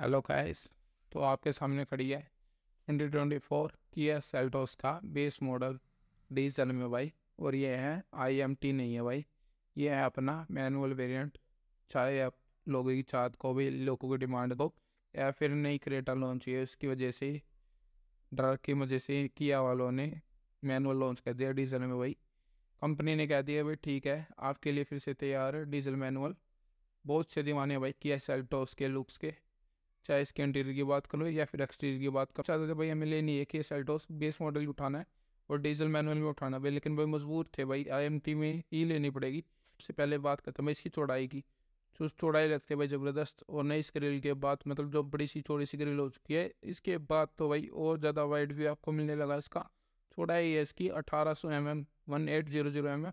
hello guys तो आपके सामने खड़ी है twenty twenty four S Seltos का बेस मॉडल डीजल में भाई और ये है आईएमटी नहीं है भाई ये है अपना मैनुअल वेरिएंट चाहे आप लोगों की चाहत को भी लोगों की डिमांड को या फिर नई क्रिएटर लॉन्च हुई है उसकी वजह से डर की वजह से किया वालों ने मैनुअल लॉन्च कर दिया डीजल में भाई कंपनी ने कह दिया भाई ठीक है आपके लिए फिर से तैयार डीजल मैनुअल बहुत से दीवाने भाई किया सेल्टोस के लुक्स के चाहे इसके इंटीरियर की बात करो या फिर एक्सटीरियर की बात करो चाहते थे भाई हमें लेनी है कि सेल्टोस बेस मॉडल उठाना है और डीजल मैनुअल में उठाना भाई लेकिन भाई मजबूर थे भाई आई में ही लेनी पड़ेगी उससे पहले बात हैं मैं इसकी चौड़ाई की तो चौड़ाई रखते भाई ज़बरदस्त और नई इस ग्रिल के बाद मतलब जो बड़ी सी छोटी सी ग्रिल हो चुकी है इसके बाद तो भाई और ज़्यादा वाइड भी आपको मिलने लगा इसका चौड़ाई है इसकी अठारह सौ M M one eight zero zero M M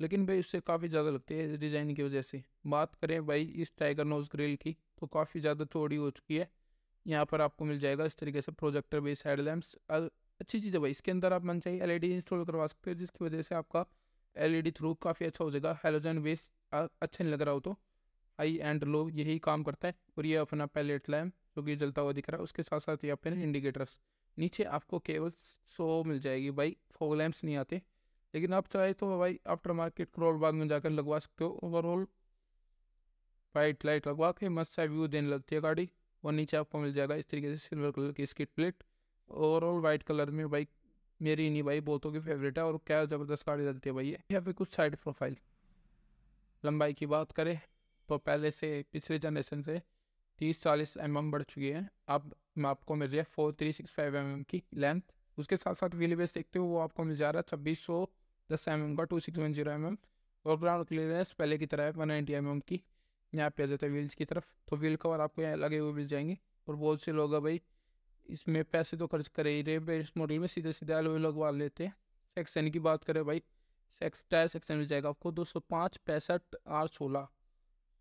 लेकिन भाई उससे काफ़ी ज़्यादा लगती है इस डिज़ाइन की वजह से बात करें भाई इस टाइगर नोज ग्रिल की तो काफ़ी ज़्यादा चौड़ी हो चुकी है यहाँ पर आपको मिल जाएगा इस तरीके से प्रोजेक्टर बेस हेड लैम्प्स अच्छी चीज़ है भाई इसके अंदर आप मन चाहिए एल इंस्टॉल करवा सकते हो जिसकी वजह से आपका एल थ्रू काफ़ी अच्छा हो जाएगा हेलोजन बेस अच्छा नहीं लग रहा हो तो हाई एंड लो यही काम करता है और ये अपना पैलेट लैम्प जो कि जलता हुआ दिख रहा है उसके साथ साथ ये अपने इंडिकेटर्स नीचे आपको केवल सो मिल जाएगी भाई फॉग लैम्प्स नहीं आते लेकिन आप चाहे तो भाई आफ्टर मार्केट क्रोल बाग में जाकर लगवा सकते हो ओवरऑल वाइट लाइट लगवा के मस्त सा व्यू देने लगती है गाड़ी और नीचे आपको मिल जाएगा इस तरीके से सिल्वर कलर की skid plate overall white colour में बाइक मेरी नहीं भाई बहुतों की फेवरेट है और क्या ज़बरदस्त गाड़ी लगती है भाई ये या फिर कुछ साइड प्रोफाइल लंबाई की बात करें तो पहले से पिछले जनरेशन से तीस चालीस एम mm बढ़ चुकी है अब आपको मिल रही है four three six five M M की लेंथ उसके साथ साथ व्हील बेस देखते हो वो आपको मिल जा रहा है छब्बीस सौ दस एम एम का two six one zero M M और ग्राउंड क्लियरेंस पहले की तरह है वन नाइन्टी एम एम की यहाँ पे आ जाता है व्हील्स की तरफ तो व्हील कवर आपको यहाँ लगे हुए मिल जाएंगे और बहुत से लोग हैं भाई इसमें पैसे तो खर्च करे ही रहे भाई इस मॉडल में सीधे सीधे एलोवे लगवा लेते हैं सेक्शन की बात करें भाई सेक्स टायर सेक्शन मिल जाएगा आपको दो सौ पाँच पैंसठ आर सोलह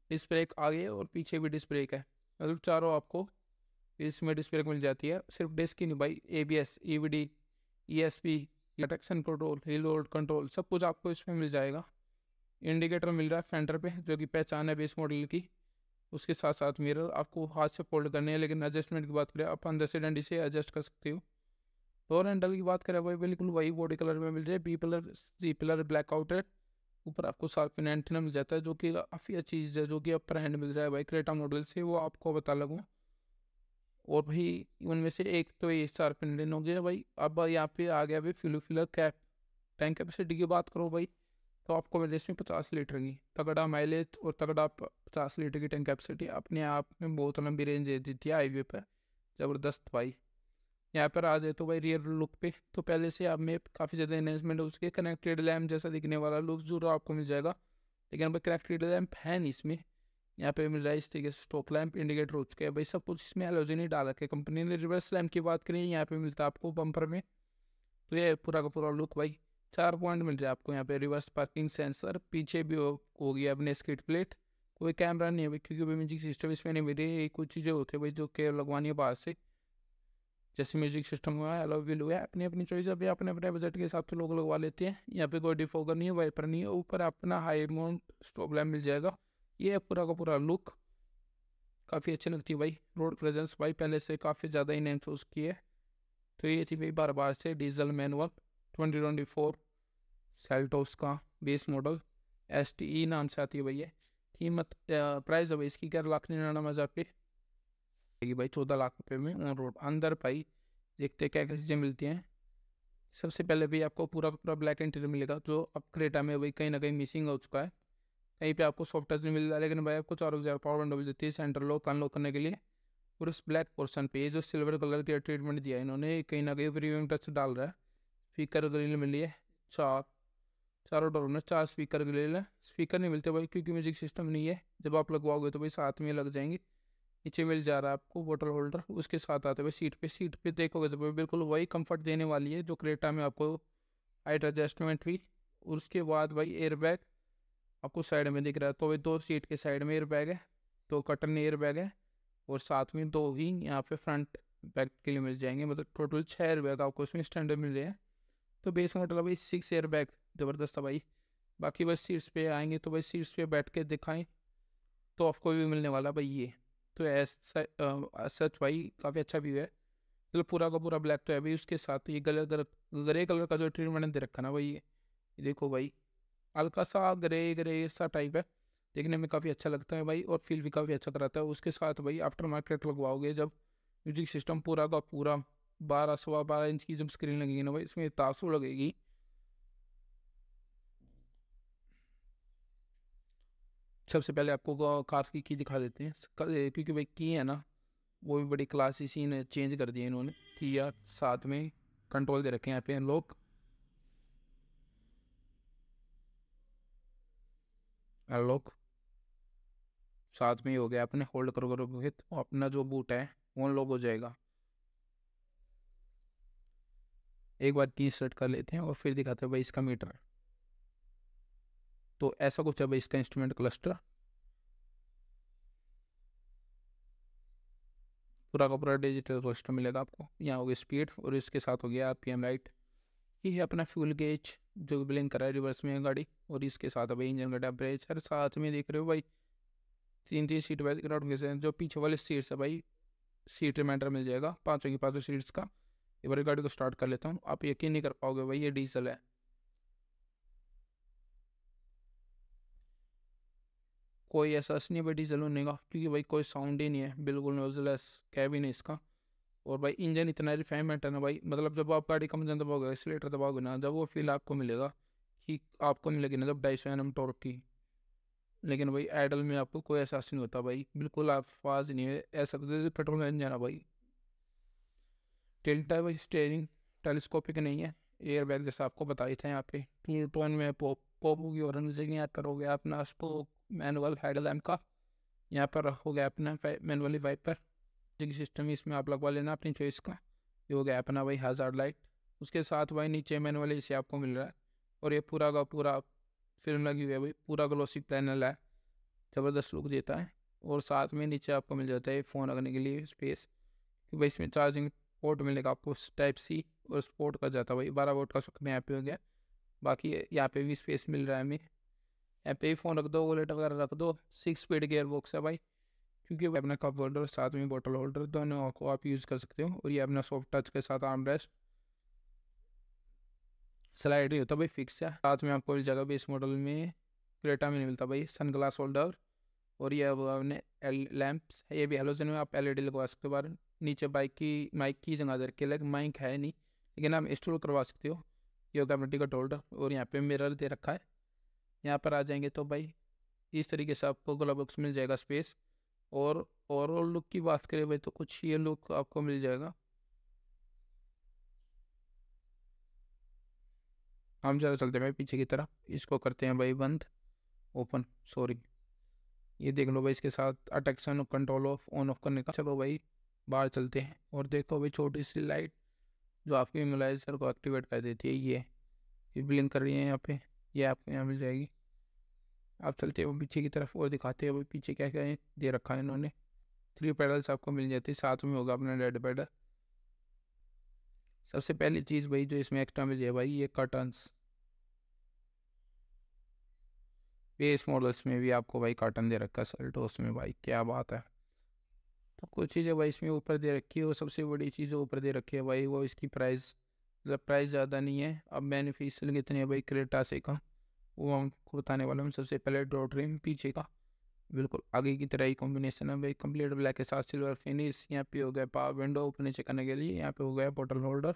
डिस्प्रेक आगे और पीछे भी डिस्प्रेक है मतलब चारों आपको इसमें डिस्प्रेक मिल जाती है सिर्फ डिस्क ही नहीं भाई A B S E V D E S P traction control hill road control सब कुछ आपको इसमें मिल जाएगा इंडिकेटर मिल रहा है सेंटर पे जो कि पहचान है बेस मॉडल की उसके साथ साथ मिरर आपको हाथ से फोल्ड करने हैं लेकिन एडजस्टमेंट की बात करें आप अंदर से डंडी से एडजस्ट कर सकते हो डोर हैंडल की बात करें वही बिल्कुल वही बॉडी कलर में मिल जाए B pillar C pillar black out है ऊपर आपको सार्फिन एंटीना मिल जाता है जो कि काफ़ी अच्छी चीज़ है जो कि अपर हैंड मिल जाए भाई क्रेटा मॉडल से वो आपको बता लगूँ और भाई उनमें से एक तो ये सार्फिन हो गया भाई अब यहाँ पे आ गया भाई fuel filler cap tank capacity की बात करो भाई तो आपको माइलेज में पचास लीटर की तगड़ा माइलेज और तगड़ा पचास लीटर की टैंक कैपेसिटी अपने आप में बहुत लंबी रेंज दे दी थी हाईवे पर ज़बरदस्त भाई यहाँ पर आ जाए तो भाई रियर लुक पे तो पहले से आप में काफ़ी ज़्यादा इन्हेंसमेंट है उसके कनेक्टेड लैम्प जैसा दिखने वाला लुक जरूर आपको मिल जाएगा लेकिन भाई कनेक्टेड लैम्प है नहीं इसमें यहाँ पे मिल रहा है इस तरीके से स्टॉक लैम्प इंडिकेटर हो चुके हैं भाई सब कुछ इसमें एलोजन ही डाल रखे कंपनी ने रिवर्स लैम्प की बात करी यहाँ पर मिलता है आपको बम्पर में तो ये पूरा का पूरा लुक भाई चार पॉइंट मिल जाए आपको यहाँ पे रिवर्स पार्किंग सेंसर पीछे भी हो गया अपने स्किट प्लेट कोई कैमरा नहीं है क्योंकि म्यूजिक सिस्टम इसमें नहीं मिले ये कुछ चीज़ें होती है भाई जो के लगवानी है बाहर से जैसे म्यूजिक सिस्टम हुआ है एलोविल हुआ है अपनी अपनी चॉइस अभी अपने अपने बजट के हिसाब से लोग लगवा लेते हैं यहाँ पे कोई डिफोगर नहीं है वाइपर नहीं है ऊपर अपना हाई अमाउंट स्टॉप लैम मिल जाएगा ये है पूरा का पूरा लुक काफ़ी अच्छी लगती है भाई रोड प्रेजेंस भाई पहले से काफ़ी ज़्यादा इनहेंस की है तो ये थी भाई बार बार से diesel manual twenty twenty four Seltos का base model S T E नाम से आती है भैया कीमत प्राइस है भाई इसकी ग्यारह लाख निन्यानवे हज़ार रुपये भाई चौदह लाख रुपये में ऑन रोड अंदर भाई देखते हैं क्या क्या चीज़ें मिलती हैं सबसे पहले भी आपको पूरा पूरा ब्लैक इंटीरियर मिलेगा जो अब क्रेटा में भाई कहीं ना कहीं मिसिंग हो चुका है कहीं पे आपको सॉफ्ट टच नहीं मिलता लेकिन भाई आपको चार हज़ार पावर विंडो मिल जाती है सेंटर लॉक अनलॉक करने के लिए और उस ब्लैक पोर्सन पे ये जो सिल्वर कलर के ट्रीटमेंट दिया है इन्होंने कहीं ना कहीं प्रीमियम टच डाल रहा है स्पीकर ग्रिल मिली है चार चारों डोर में चार स्पीकर ग्रिल है स्पीकर नहीं मिलते भाई क्योंकि म्यूजिक सिस्टम नहीं है जब आप लगवाओगे तो भाई साथ में लग जाएंगे नीचे मिल जा रहा है आपको वाटर होल्डर उसके साथ आते हुए सीट पे सीट पे देखोगे तो भाई बिल्कुल वही कंफर्ट देने वाली है जो क्रेटा में आपको हाइट एडजस्टमेंट हुई और उसके बाद भाई एयरबैग आपको साइड में दिख रहा है तो भाई दो सीट के साइड में एयरबैग है दो कटन एयरबैग है और साथ में दो ही यहाँ पे फ्रंट बैग के लिए मिल जाएंगे मतलब टोटल छः एयरबैग आपको उसमें स्टैंडर्ड मिल रहे हैं तो बेस का मतलब भाई सिक्स एयर बैग ज़बरदस्त है भाई बाकी बस सीट्स पे आएंगे तो भाई सीट्स पे बैठ के दिखाएं तो आपको भी मिलने वाला भाई ये तो ऐसा सच uh, भाई काफ़ी अच्छा व्यू है मतलब पूरा का पूरा ब्लैक तो है भाई उसके साथ ये गले ग्रे कलर का जो ट्रीटमेंट दे रखा ना भाई ये देखो भाई हल्का सा ग्रे ग्रे सा टाइप है देखने में काफ़ी अच्छा लगता है भाई और फील भी काफ़ी अच्छा कराता है उसके साथ भाई आफ्टर मार्केट लगवाओगे जब म्यूजिक सिस्टम पूरा का पूरा बारह सवा बारह इंच की जब स्क्रीन लगेगी ना भाई इसमें तासो लगेगी सबसे पहले आपको काफ की की दिखा देते हैं क्योंकि भाई की है ना वो भी बड़ी क्लास इसी ने चेंज कर दिए इन्होंने किया साथ में कंट्रोल दे रखे हैं यहाँ पे हम लोग अनलॉक साथ में ही हो गया अपने होल्ड करो करो तो अपना जो बूट है वो अनलॉक हो जाएगा एक बार की सेट कर लेते हैं और फिर दिखाते हैं भाई इसका मीटर तो ऐसा कुछ है भाई इसका इंस्ट्रूमेंट क्लस्टर पूरा का पूरा डिजिटल क्लस्टर मिलेगा आपको यहाँ होगी स्पीड और इसके साथ हो गया पी एम लाइट ये है अपना फ्यूल गेज जो ब्लिंक करा है रिवर्स में गाड़ी और इसके साथ भाई इंजन का टेम्परेचर साथ में देख रहे हो भाई तीन तीन सीट वाइज ग्राउंड जो पीछे वाले सीट्स है भाई सीट रिमाइंडर मिल जाएगा पाँचों की पाँचों सीट्स का एक गाड़ी को स्टार्ट कर लेता हूँ आप यकीन नहीं कर पाओगे भाई ये डीजल है कोई एहसास नहीं है भाई डीजल होने का क्योंकि भाई कोई साउंड ही नहीं है बिल्कुल नोजलेस कैबिन है इसका और भाई इंजन इतना रिफाइनमेंट है ना भाई मतलब जब आप गाड़ी कम इंजन दबाओगे एक्सीटर दबाओगे ना जब वो फील आपको मिलेगा कि आपको मिलेगी ना जब ढाई सौ एन टॉर्क की लेकिन भाई आइडल में आपको कोई एहसास नहीं होता भाई बिल्कुल आप फाज नहीं है ऐसा जैसे पेट्रोल इंजन है भाई है वो स्टेयरिंग टेलीस्कोपिक नहीं है एयर बैग जैसा आपको बताए थे यहाँ पे टू टोन में पोप पोप होगी और हो करोगे अपना स्ट्रोक मैनुअल हेड लैम्प का यहाँ पर हो गया अपना मैनुअली वाइपर जिंग सिस्टम इसमें आप लगवा लेना अपनी फेस का ये हो गया अपना वही हज़ार लाइट उसके साथ वही नीचे मैनुअली इसे आपको मिल रहा है और ये पूरा का पूरा फिल्म लगी हुई है भाई पूरा ग्लोसिक पैनल है ज़बरदस्त लुक देता है और साथ में नीचे आपको मिल जाता है फ़ोन रखने के लिए स्पेस कि भाई इसमें चार्जिंग पोर्ट मिलेगा आपको टाइप सी और उस पोर्ट का जाता है भाई बारह वोट का सक्रिय यहाँ पे हो गया बाकी यहाँ पे भी स्पेस मिल रहा है हमें यहाँ पे फ़ोन रख दो वॉलेट वगैरह रख दो सिक्स स्पीड गेयर बॉक्स है भाई क्योंकि अपना कप होल्डर साथ में बॉटल होल्डर दोनों को आप यूज़ कर सकते हो और ये अपना सॉफ्ट टच के साथ आर्म रेस्ट स्लाइड ही होता भाई फिक्स है साथ में आपको मिल जाएगा भाई इस मॉडल में क्रेटा में नहीं मिलता भाई सन ग्लास होल्डर और ये अब एल लैम्प ये भी हेलोजन में आप एल ई डी लगवा सकते हो बार नीचे बाइक की माइक की जगह करके लाइक माइक है नहीं लेकिन आप इंस्टॉल करवा सकते हो योगा मिट्टी का टोल्डर और यहाँ पे मिरर दे रखा है यहाँ पर आ जाएंगे तो भाई इस तरीके से आपको गला बॉक्स मिल जाएगा स्पेस और ओवरऑल लुक की बात करें भाई तो कुछ ये लुक आपको मिल जाएगा हम ज़रा चलते हैं भाई पीछे की तरफ इसको करते हैं भाई बंद ओपन सॉरी ये देख लो भाई इसके साथ traction control off on off करने का चलो भाई बाहर चलते हैं और देखो भाई छोटी सी लाइट जो आपके इमोलाइजर को एक्टिवेट कर देती है ये ये ब्लिंक कर रही है यहाँ पे ये आपको यहाँ मिल जाएगी आप चलते हो पीछे की तरफ और दिखाते हो पीछे क्या क्या दे रखा है इन्होंने थ्री पैडल्स आपको मिल जाती है साथ में होगा अपना रेड पैडल सबसे पहली चीज़ भाई जो इसमें एक्स्ट्रा मिली है भाई ये कर्टन्स बेस मॉडल्स में भी आपको भाई कार्टन दे रखा है सल्टोस में भाई क्या बात है तो कुछ चीज़ें भाई इसमें ऊपर दे रखी है वो सबसे बड़ी चीज़ ऊपर दे रखी है भाई वो इसकी प्राइस मतलब प्राइस ज़्यादा नहीं है अब बेनिफिशियल कितने है भाई क्रेटा से का वो हमको बताने वाला हूँ सबसे पहले डॉट रिम पीछे का बिल्कुल आगे की तरह ही कॉम्बिनेशन है भाई कंप्लीट ब्लैक के साथ सिल्वर फिनिश यहाँ पे हो गया पावर विंडो ओपन चेक करने के लिए यहाँ पे हो गया बॉटल होल्डर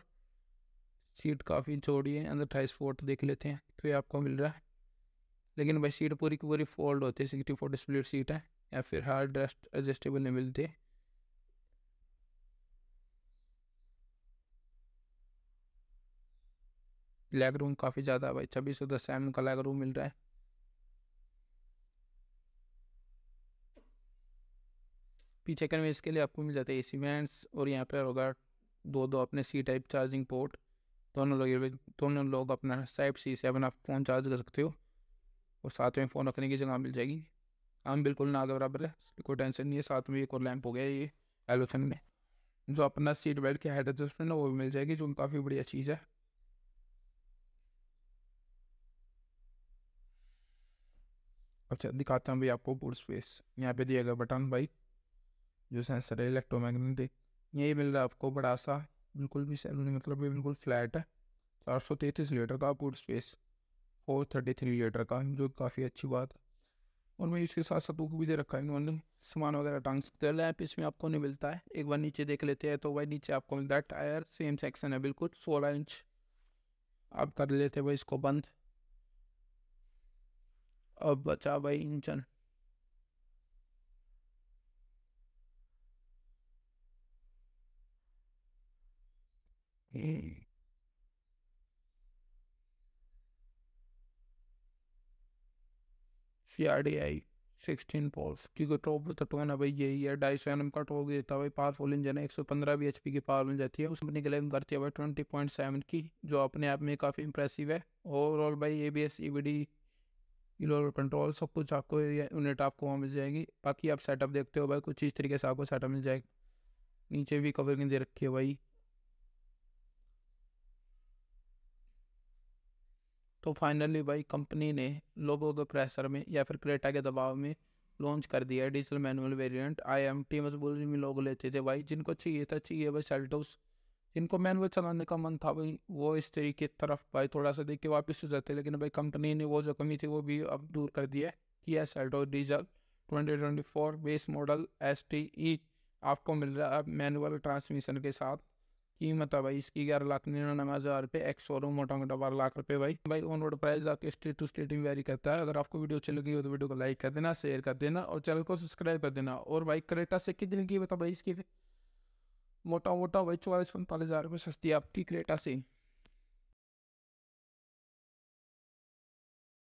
सीट काफ़ी छोड़ी है अंदर अट्ठाईस फोट देख लेते हैं तो ये आपको मिल रहा है लेकिन भाई सीट पूरी की पूरी फोल्ड होती है सिक्सटी फोर स्प्लिट सीट है या फिर हार्ड रेस्ट एडजस्टेबल नहीं मिलती लेग रूम काफ़ी ज़्यादा है भाई छब्बीस सौ दस एम का लेग रूम मिल रहा है पीछे कन्वेंस के लिए आपको मिल जाता है ए वैंस और यहाँ पर होगा दो दो अपने सी टाइप चार्जिंग पोर्ट दोनों लोग दोनों लोग अपना साइप सी सेवन आप फ़ोन चार्ज कर सकते हो और साथ में फ़ोन रखने की जगह मिल जाएगी हम बिल्कुल ना आगे बराबर है कोई टेंशन नहीं है साथ में एक और लैंप हो गया ये एलोफेन में जो अपना सीट बेल्ट के हेड एडजस्टमेंट है वो भी मिल जाएगी जो काफ़ी बढ़िया चीज़ है अच्छा दिखाता हूँ भाई आपको पूर स्पेस यहाँ पे दिया गया बटन भाई जो सेंसर है इलेक्ट्रोमैग्नेटिक यही मिल रहा है आपको बड़ा सा बिल्कुल भी नहीं मतलब बिल्कुल फ्लैट है चार सौ तैंतीस लीटर का boot space four thirty three litre का जो काफ़ी अच्छी बात है और मैं इसके साथ साथ भी दे रखा है इन्होंने सामान वगैरह टांग सकते हैं लैप इसमें आपको नहीं मिलता है एक बार नीचे देख लेते हैं तो वही नीचे आपको मिलता है टायर सेम सेक्शन है बिल्कुल सोलह इंच आप कर लेते हैं भाई इसको बंद अब बचा भाई इंजन सी आई सिक्सटीन पोल्स क्योंकि टॉप तो टोन है भाई यही है ढाई सौ एन एम का टॉप देता है भाई पावरफुल इंजन है एक सौ पंद्रह बी एच पी की पावर मिल जाती है उसमें क्लेम करती है भाई ट्वेंटी पॉइंट सेवन की जो अपने आप में काफ़ी इंप्रेसिव है ओवरऑल भाई A B S E V D lower control सब कुछ आपको यूनिट आपको वहाँ मिल जाएगी बाकी आप सेटअप देखते हो भाई कुछ इस तरीके से आपको सेटअप मिल जाएगा नीचे भी कवरिंग दे रखी है भाई तो फाइनली भाई कंपनी ने लोगों के प्रेशर में या फिर क्रेटा के दबाव में लॉन्च कर दिया है manual variant I M T मजबूरी में लोग लेते थे भाई जिनको चाहिए था चाहिए भाई सेल्टोस इनको मैनुअल चलाने का मन था भाई वो इस तरीके तरफ भाई थोड़ा सा देख के वापस हो जाते लेकिन भाई कंपनी ने वो जो कमी थी वो भी अब दूर कर दी है कि S Alto diesel 2024 base model S T E आपको मिल रहा है मैनुअल ट्रांसमिशन के साथ कीमत है भाई इसकी ग्यारह लाख निन्यानवे हज़ार रुपये एक्स शोरूम मोटा मोटा बारह लाख रुपये भाई भाई ऑन रोड प्राइस आपके स्टेट टू स्टेट में वेरी करता है अगर आपको वीडियो अच्छी लगी हो तो वीडियो को लाइक कर देना शेयर कर देना और चैनल को सब्सक्राइब कर देना और भाई करेटा से कितने की बता भाई इसकी मोटा मोटा वही चौबीस पैंतालीस हज़ार रुपये सस्ती आपकी क्रेटा से